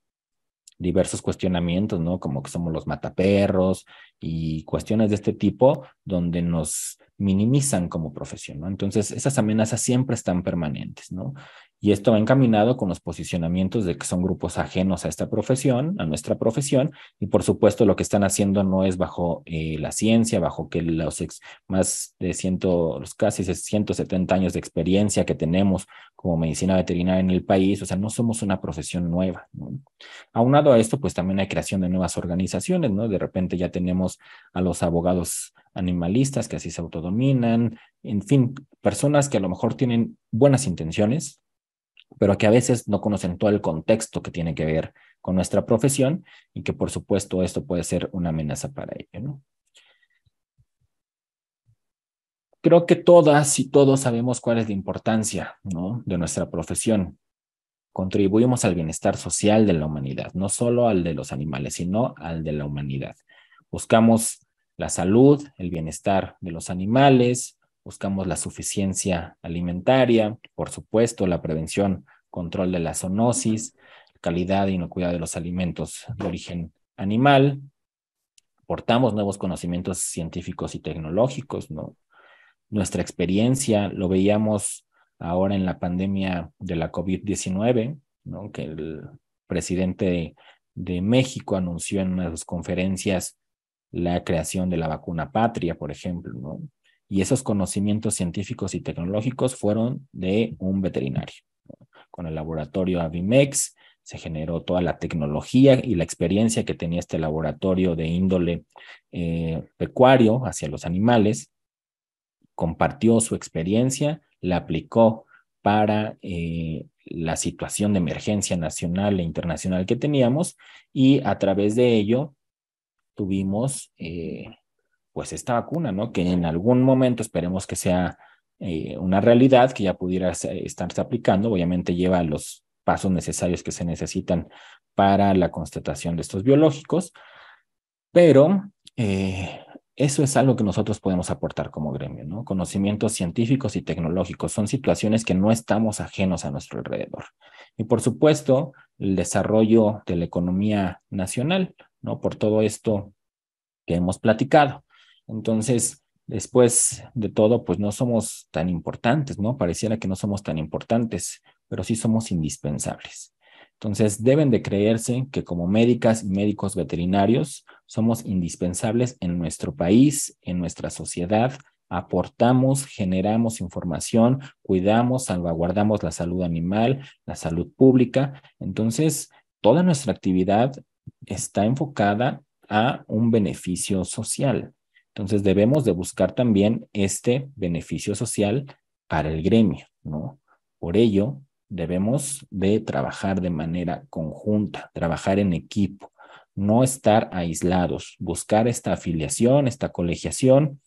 diversos cuestionamientos, ¿no? Como que somos los mataperros y cuestiones de este tipo donde nos minimizan como profesión, ¿no? Entonces, esas amenazas siempre están permanentes, ¿no? Y esto va encaminado con los posicionamientos de que son grupos ajenos a esta profesión, a nuestra profesión, y por supuesto lo que están haciendo no es bajo eh, la ciencia, bajo que los más de ciento, los casi 170 años de experiencia que tenemos como medicina veterinaria en el país, o sea, no somos una profesión nueva. Aunado a esto, pues también hay creación de nuevas organizaciones, ¿no? De repente ya tenemos a los abogados animalistas que así se autodominan, en fin, personas que a lo mejor tienen buenas intenciones, pero que a veces no conocen todo el contexto que tiene que ver con nuestra profesión y que por supuesto esto puede ser una amenaza para ello. ¿no? Creo que todas y todos sabemos cuál es la importancia ¿no? de nuestra profesión. Contribuimos al bienestar social de la humanidad, no solo al de los animales, sino al de la humanidad. Buscamos la salud, el bienestar de los animales, buscamos la suficiencia alimentaria, por supuesto, la prevención, control de la zoonosis, calidad no inocuidad de los alimentos de origen animal, aportamos nuevos conocimientos científicos y tecnológicos, ¿no? Nuestra experiencia, lo veíamos ahora en la pandemia de la COVID-19, ¿no? Que el presidente de México anunció en una de sus conferencias la creación de la vacuna patria, por ejemplo, ¿no? y esos conocimientos científicos y tecnológicos fueron de un veterinario. Con el laboratorio Avimex se generó toda la tecnología y la experiencia que tenía este laboratorio de índole eh, pecuario hacia los animales, compartió su experiencia, la aplicó para eh, la situación de emergencia nacional e internacional que teníamos y a través de ello tuvimos eh, pues esta vacuna, ¿no? Que en algún momento esperemos que sea eh, una realidad, que ya pudiera estarse aplicando, obviamente lleva los pasos necesarios que se necesitan para la constatación de estos biológicos, pero eh, eso es algo que nosotros podemos aportar como gremio, ¿no? Conocimientos científicos y tecnológicos son situaciones que no estamos ajenos a nuestro alrededor. Y por supuesto, el desarrollo de la economía nacional, ¿no? Por todo esto que hemos platicado. Entonces, después de todo, pues no somos tan importantes, ¿no? Pareciera que no somos tan importantes, pero sí somos indispensables. Entonces, deben de creerse que como médicas y médicos veterinarios somos indispensables en nuestro país, en nuestra sociedad, aportamos, generamos información, cuidamos, salvaguardamos la salud animal, la salud pública. Entonces, toda nuestra actividad está enfocada a un beneficio social. Entonces debemos de buscar también este beneficio social para el gremio, ¿no? Por ello, debemos de trabajar de manera conjunta, trabajar en equipo, no estar aislados, buscar esta afiliación, esta colegiación,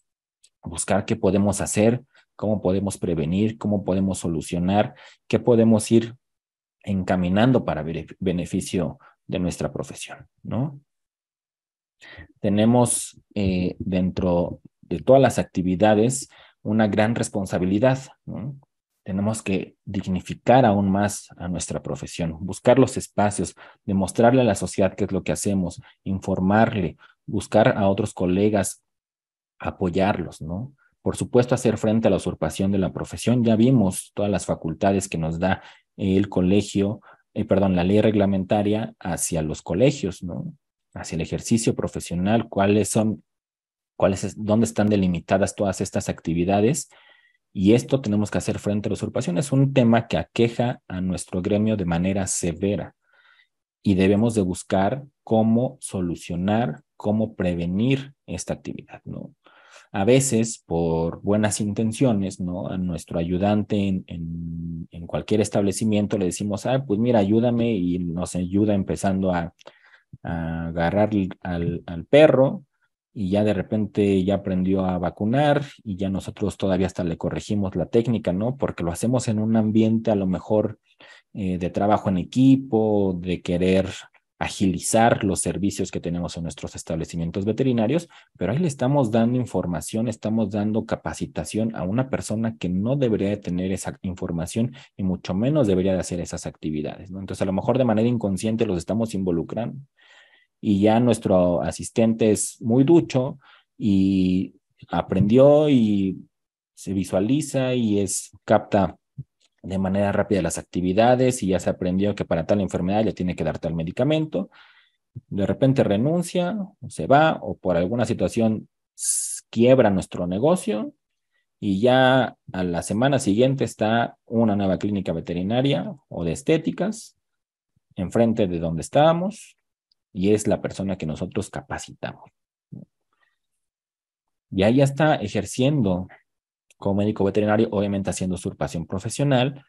buscar qué podemos hacer, cómo podemos prevenir, cómo podemos solucionar, qué podemos ir encaminando para beneficio de nuestra profesión, ¿no? Tenemos eh, dentro de todas las actividades una gran responsabilidad. ¿no? Tenemos que dignificar aún más a nuestra profesión, buscar los espacios, demostrarle a la sociedad qué es lo que hacemos, informarle, buscar a otros colegas, apoyarlos, ¿no? Por supuesto, hacer frente a la usurpación de la profesión. Ya vimos todas las facultades que nos da el colegio, eh, perdón, la ley reglamentaria hacia los colegios, ¿no? hacia el ejercicio profesional, cuáles son, cuáles es, dónde están delimitadas todas estas actividades. Y esto tenemos que hacer frente a la usurpación. Es un tema que aqueja a nuestro gremio de manera severa y debemos de buscar cómo solucionar, cómo prevenir esta actividad, ¿no? A veces, por buenas intenciones, ¿no? A nuestro ayudante en, en, en cualquier establecimiento le decimos, ah, pues mira, ayúdame y nos ayuda empezando a a agarrar al, perro y ya de repente ya aprendió a vacunar y ya nosotros todavía hasta le corregimos la técnica, ¿no? Porque lo hacemos en un ambiente a lo mejor eh, de trabajo en equipo, de querer agilizar los servicios que tenemos en nuestros establecimientos veterinarios, pero ahí le estamos dando información, estamos dando capacitación a una persona que no debería de tener esa información y mucho menos debería de hacer esas actividades. ¿no? Entonces, a lo mejor de manera inconsciente los estamos involucrando y ya nuestro asistente es muy ducho y aprendió y se visualiza y es capta de manera rápida las actividades y ya se aprendió que para tal enfermedad ya tiene que dar tal medicamento. De repente renuncia, se va o por alguna situación quiebra nuestro negocio y ya a la semana siguiente está una nueva clínica veterinaria o de estéticas enfrente de donde estábamos y es la persona que nosotros capacitamos. Y ahí ya está ejerciendo como médico veterinario, obviamente haciendo usurpación profesional.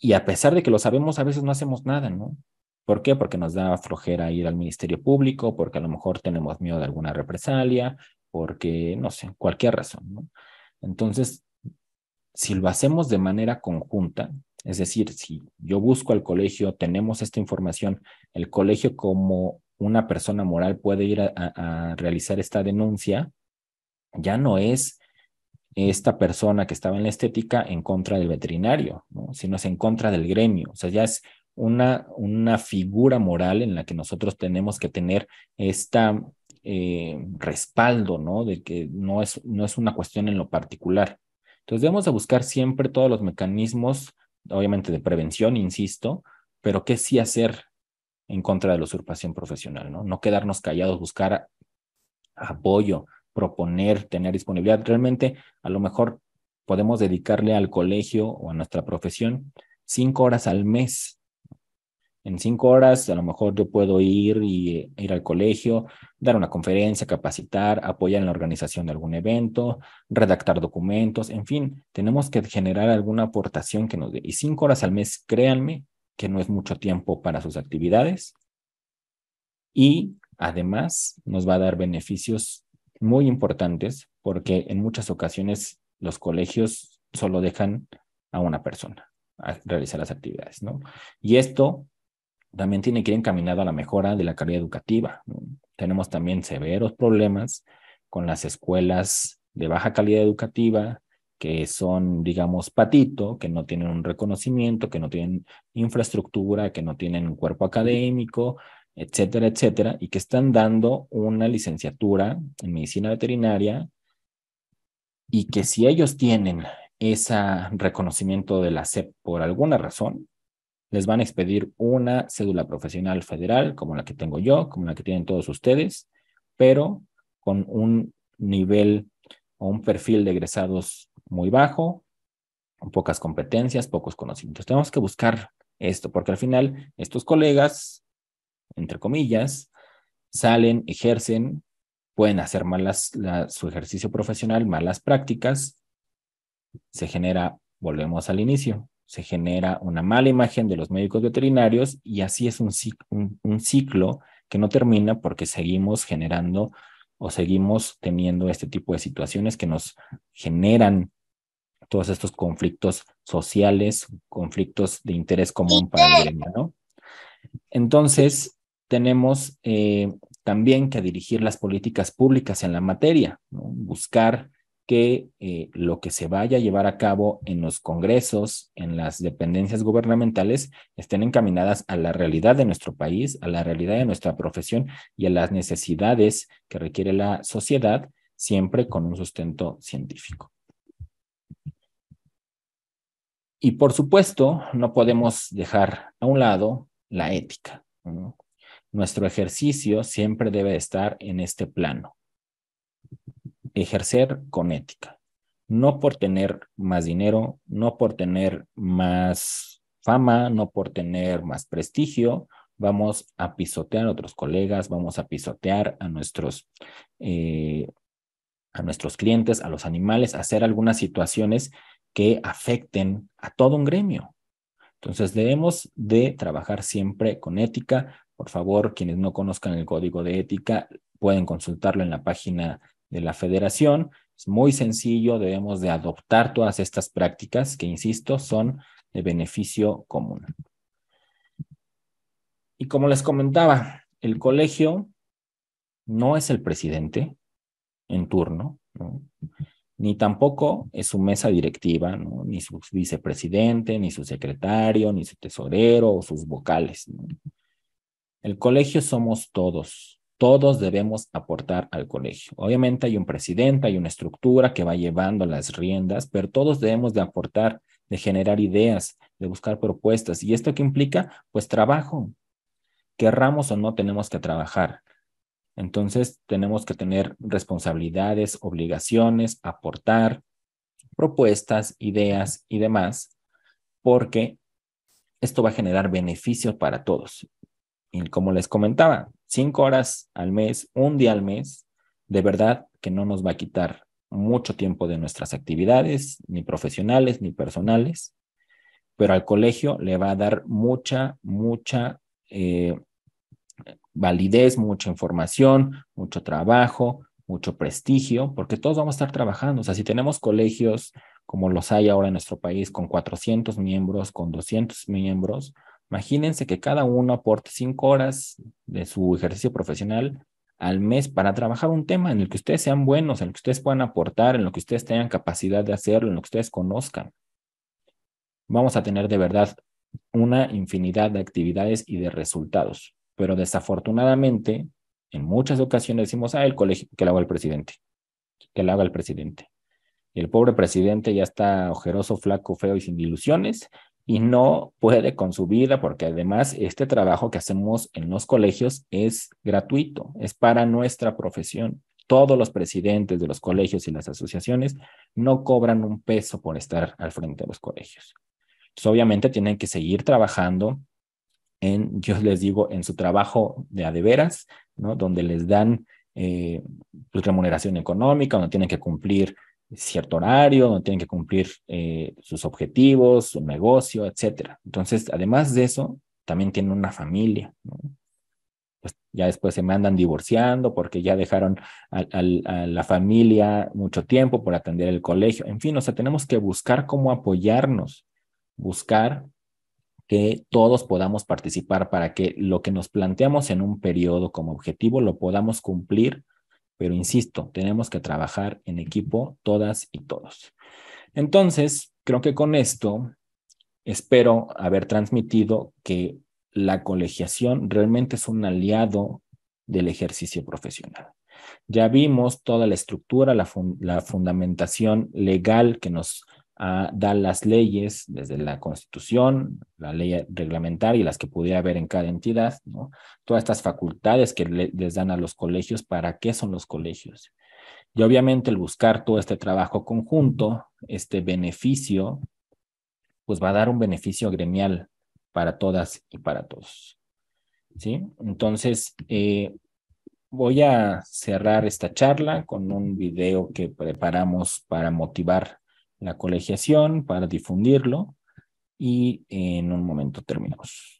Y a pesar de que lo sabemos, a veces no hacemos nada, ¿no? ¿Por qué? Porque nos da flojera ir al Ministerio Público, porque a lo mejor tenemos miedo de alguna represalia, porque, no sé, cualquier razón, ¿no? Entonces, si lo hacemos de manera conjunta, es decir, si yo busco al colegio, tenemos esta información, el colegio como una persona moral puede ir a, a realizar esta denuncia, ya no es esta persona que estaba en la estética en contra del veterinario, ¿no? sino es en contra del gremio. O sea, ya es una, una figura moral en la que nosotros tenemos que tener esta eh, respaldo, ¿no? De que no es, no es una cuestión en lo particular. Entonces debemos de buscar siempre todos los mecanismos, obviamente de prevención, insisto, pero qué sí hacer en contra de la usurpación profesional, ¿no? No quedarnos callados, buscar apoyo, proponer, tener disponibilidad. Realmente, a lo mejor podemos dedicarle al colegio o a nuestra profesión cinco horas al mes. En cinco horas, a lo mejor yo puedo ir y e ir al colegio, dar una conferencia, capacitar, apoyar en la organización de algún evento, redactar documentos, en fin, tenemos que generar alguna aportación que nos dé. Y cinco horas al mes, créanme, que no es mucho tiempo para sus actividades. Y además nos va a dar beneficios muy importantes porque en muchas ocasiones los colegios solo dejan a una persona a realizar las actividades, ¿no? Y esto también tiene que ir encaminado a la mejora de la calidad educativa. Tenemos también severos problemas con las escuelas de baja calidad educativa, que son, digamos, patito, que no tienen un reconocimiento, que no tienen infraestructura, que no tienen un cuerpo académico, etcétera, etcétera, y que están dando una licenciatura en medicina veterinaria y que si ellos tienen ese reconocimiento de la SEP por alguna razón, les van a expedir una cédula profesional federal, como la que tengo yo, como la que tienen todos ustedes, pero con un nivel o un perfil de egresados muy bajo, con pocas competencias, pocos conocimientos. Tenemos que buscar esto, porque al final estos colegas entre comillas, salen, ejercen, pueden hacer malas su ejercicio profesional, malas prácticas, se genera, volvemos al inicio, se genera una mala imagen de los médicos veterinarios y así es un, ciclo que no termina porque seguimos generando o seguimos teniendo este tipo de situaciones que nos generan todos estos conflictos sociales, conflictos de interés común para el gremio, ¿no? Entonces, tenemos eh, también que dirigir las políticas públicas en la materia, buscar que eh, lo que se vaya a llevar a cabo en los congresos, en las dependencias gubernamentales, estén encaminadas a la realidad de nuestro país, a la realidad de nuestra profesión y a las necesidades que requiere la sociedad, siempre con un sustento científico. Y por supuesto, no podemos dejar a un lado la ética. Nuestro ejercicio siempre debe estar en este plano. Ejercer con ética. No por tener más dinero, no por tener más fama, no por tener más prestigio, vamos a pisotear a otros colegas, vamos a pisotear a nuestros, eh, a nuestros clientes, a los animales, hacer algunas situaciones que afecten a todo un gremio. Entonces debemos de trabajar siempre con ética, por favor, quienes no conozcan el código de ética pueden consultarlo en la página de la federación. Es muy sencillo, debemos de adoptar todas estas prácticas que, insisto, son de beneficio común. Y como les comentaba, el colegio no es el presidente en turno, ni tampoco es su mesa directiva, ni su vicepresidente, ni su secretario, ni su tesorero o sus vocales. El colegio somos todos. Todos debemos aportar al colegio. Obviamente hay un presidente, hay una estructura que va llevando las riendas, pero todos debemos de aportar, de generar ideas, de buscar propuestas. ¿Y esto qué implica? Pues trabajo. Querramos o no tenemos que trabajar. Entonces tenemos que tener responsabilidades, obligaciones, aportar propuestas, ideas y demás, porque esto va a generar beneficios para todos y como les comentaba, cinco horas al mes, un día al mes, de verdad que no nos va a quitar mucho tiempo de nuestras actividades, ni profesionales, ni personales, pero al colegio le va a dar mucha, mucha eh, validez, mucha información, mucho trabajo, mucho prestigio, porque todos vamos a estar trabajando. O sea, si tenemos colegios como los hay ahora en nuestro país, con 400 miembros, con 200 miembros, Imagínense que cada uno aporte cinco horas de su ejercicio profesional al mes para trabajar un tema en el que ustedes sean buenos, en el que ustedes puedan aportar, en lo que ustedes tengan capacidad de hacerlo, en lo que ustedes conozcan. Vamos a tener de verdad una infinidad de actividades y de resultados, pero desafortunadamente en muchas ocasiones decimos, ah, el colegio, que lo haga el presidente, que lo haga el presidente. el pobre presidente ya está ojeroso, flaco, feo y sin ilusiones, y no puede con su vida, porque además este trabajo que hacemos en los colegios es gratuito, es para nuestra profesión. Todos los presidentes de los colegios y las asociaciones no cobran un peso por estar al frente de los colegios. obviamente tienen que seguir trabajando en, yo les digo, en su trabajo de adeveras, ¿no? Donde les dan eh, pues, remuneración económica, donde tienen que cumplir cierto horario, donde tienen que cumplir eh, sus objetivos, su negocio, etc. Entonces, además de eso, también tienen una familia, Pues ya después se me andan divorciando porque ya dejaron a, a la familia mucho tiempo por atender el colegio. En fin, o sea, tenemos que buscar cómo apoyarnos, buscar que todos podamos participar para que lo que nos planteamos en un periodo como objetivo lo podamos cumplir pero insisto, tenemos que trabajar en equipo todas y todos. Entonces, creo que con esto espero haber transmitido que la colegiación realmente es un aliado del ejercicio profesional. Ya vimos toda la estructura, la, la fundamentación legal que nos a dar las leyes desde la constitución, la ley reglamentaria y las que pudiera haber en cada entidad, ¿no? todas estas facultades que les dan a los colegios, para qué son los colegios. Y obviamente el buscar todo este trabajo conjunto, este beneficio, pues va a dar un beneficio gremial para todas y para todos. ¿Sí? Entonces, eh, voy a cerrar esta charla con un video que preparamos para motivar la colegiación para difundirlo y en un momento terminamos.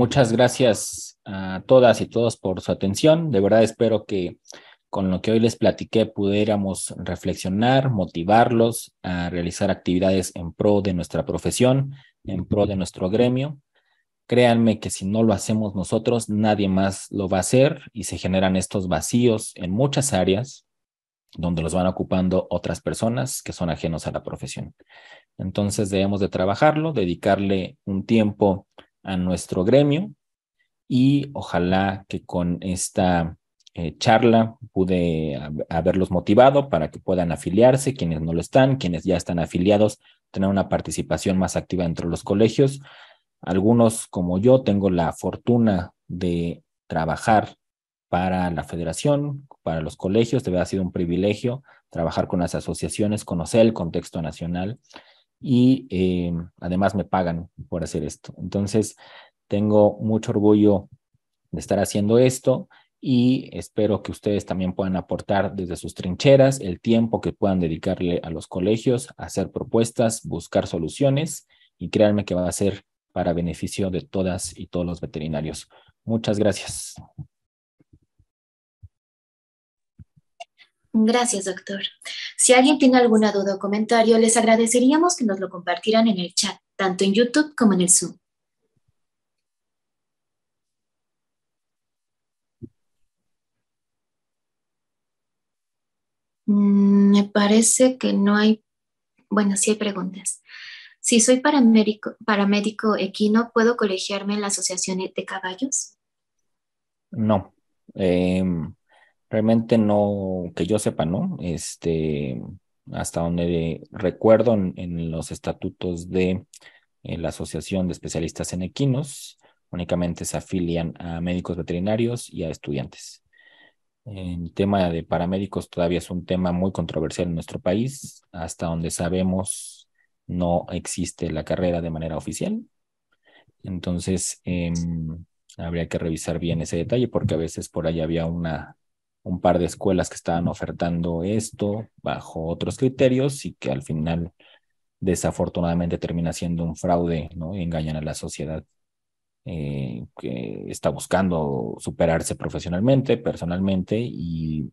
Muchas gracias a todas y todos por su atención. De verdad espero que con lo que hoy les platiqué pudiéramos reflexionar, motivarlos a realizar actividades en pro de nuestra profesión, en pro de nuestro gremio. Créanme que si no lo hacemos nosotros, nadie más lo va a hacer y se generan estos vacíos en muchas áreas donde los van ocupando otras personas que son ajenos a la profesión. Entonces debemos de trabajarlo, dedicarle un tiempo a nuestro gremio y ojalá que con esta eh, charla pude haberlos motivado para que puedan afiliarse, quienes no lo están, quienes ya están afiliados, tener una participación más activa entre los colegios. Algunos como yo tengo la fortuna de trabajar para la federación, para los colegios, debe verdad ha sido un privilegio trabajar con las asociaciones, conocer el contexto nacional y eh, además me pagan por hacer esto. Entonces, tengo mucho orgullo de estar haciendo esto y espero que ustedes también puedan aportar desde sus trincheras el tiempo que puedan dedicarle a los colegios, hacer propuestas, buscar soluciones y créanme que va a ser para beneficio de todas y todos los veterinarios. Muchas gracias. Gracias, doctor. Si alguien tiene alguna duda o comentario, les agradeceríamos que nos lo compartieran en el chat, tanto en YouTube como en el Zoom. Mm, me parece que no hay, bueno, sí hay preguntas. Si soy paramédico, paramédico equino, ¿puedo colegiarme en la Asociación de Caballos? No. Eh Realmente no, que yo sepa, ¿no? Este, hasta donde recuerdo en, los estatutos de eh, la Asociación de Especialistas en Equinos, únicamente se afilian a médicos veterinarios y a estudiantes. El tema de paramédicos todavía es un tema muy controversial en nuestro país. Hasta donde sabemos, no existe la carrera de manera oficial. Entonces, em, habría que revisar bien ese detalle porque a veces por ahí había una un par de escuelas que estaban ofertando esto bajo otros criterios y que al final desafortunadamente termina siendo un fraude, ¿no? engañan a la sociedad eh, que está buscando superarse profesionalmente, personalmente y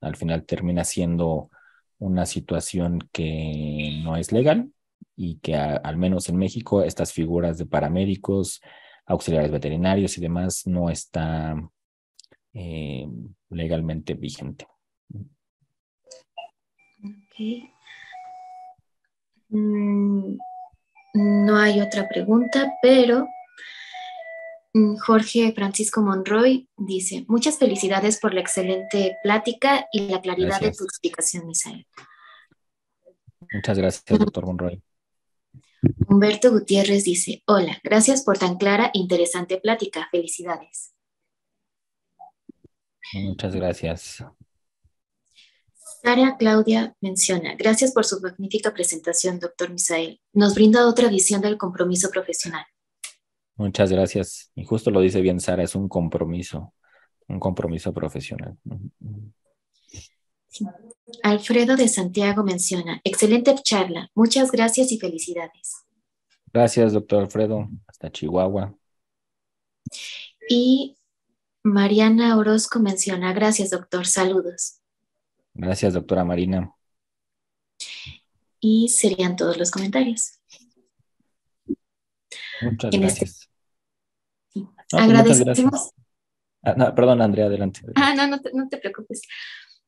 al final termina siendo una situación que no es legal y que al menos en México estas figuras de paramédicos, auxiliares veterinarios y demás no están... Eh, legalmente vigente. Mm, no hay otra pregunta, pero mm, Jorge Francisco Monroy dice, muchas felicidades por la excelente plática y la claridad de tu explicación, Misael. Muchas gracias, doctor Monroy. Humberto Gutiérrez dice, hola, gracias por tan clara e interesante plática. Felicidades. Muchas gracias. Sara Claudia menciona, gracias por su magnífica presentación, doctor Misael. Nos brinda otra visión del compromiso profesional. Muchas gracias. Y justo lo dice bien Sara, es un compromiso, un compromiso profesional. Alfredo de Santiago menciona, excelente charla, muchas gracias y felicidades. Gracias, doctor Alfredo, hasta Chihuahua. Y Mariana Orozco menciona, gracias doctor, saludos. Gracias doctora Marina. Y serían todos los comentarios. Muchas este- gracias. Pues, Agradecemos. Ah, perdón, Andrea, adelante. Ah, no, no te, preocupes.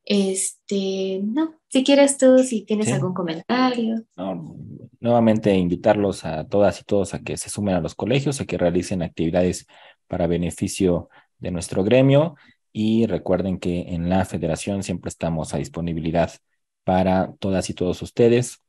Este, no, si quieres tú, si tienes algún comentario. No, nuevamente invitarlos a todas y todos a que se sumen a los colegios, a que realicen actividades para beneficio de nuestro gremio y recuerden que en la federación siempre estamos a disponibilidad para todas y todos ustedes.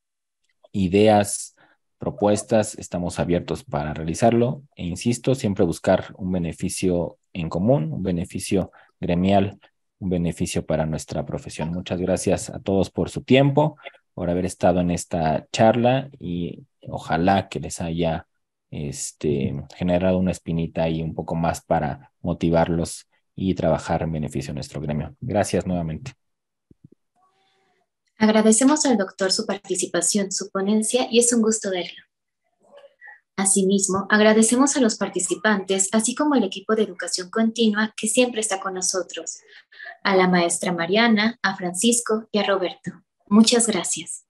Ideas, propuestas, estamos abiertos para realizarlo e insisto, siempre buscar un beneficio en común, un beneficio gremial, un beneficio para nuestra profesión. Muchas gracias a todos por su tiempo, por haber estado en esta charla y ojalá que les haya este, una espinita y un poco más para motivarlos y trabajar en beneficio de nuestro gremio. Gracias nuevamente. Agradecemos al doctor su participación, su ponencia y es un gusto verlo. Asimismo, agradecemos a los participantes, así como al equipo de educación continua que siempre está con nosotros, a la maestra Mariana, a Francisco y a Roberto. Muchas gracias.